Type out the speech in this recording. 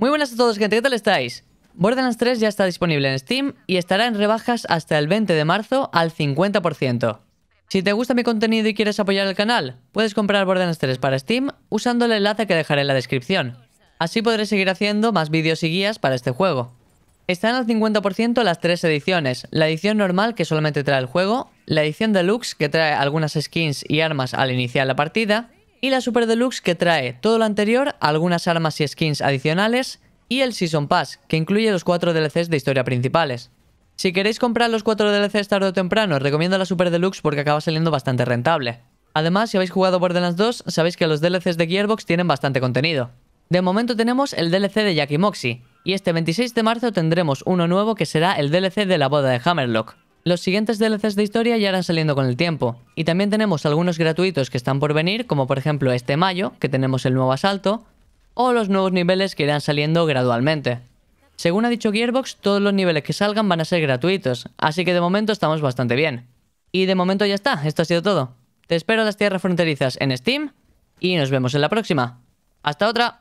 Muy buenas a todos, gente. ¿Qué tal estáis? Borderlands 3 ya está disponible en Steam y estará en rebajas hasta el 20 de marzo al 50%. Si te gusta mi contenido y quieres apoyar el canal, puedes comprar Borderlands 3 para Steam usando el enlace que dejaré en la descripción. Así podré seguir haciendo más vídeos y guías para este juego. Están al 50% las tres ediciones, la edición normal que solamente trae el juego, la edición deluxe que trae algunas skins y armas al iniciar la partida, y la Super Deluxe que trae todo lo anterior, algunas armas y skins adicionales y el Season Pass, que incluye los 4 DLCs de historia principales. Si queréis comprar los 4 DLCs tarde o temprano, os recomiendo la Super Deluxe porque acaba saliendo bastante rentable. Además, si habéis jugado Borderlands 2, sabéis que los DLCs de Gearbox tienen bastante contenido. De momento tenemos el DLC de Jackie Moxie, y este 26 de marzo tendremos uno nuevo que será el DLC de la boda de Hammerlock. Los siguientes DLCs de historia ya irán saliendo con el tiempo, y también tenemos algunos gratuitos que están por venir, como por ejemplo este mayo, que tenemos el nuevo asalto, o los nuevos niveles que irán saliendo gradualmente. Según ha dicho Gearbox, todos los niveles que salgan van a ser gratuitos, así que de momento estamos bastante bien. Y de momento ya está, esto ha sido todo. Te espero en las tierras fronterizas en Steam, y nos vemos en la próxima. ¡Hasta otra!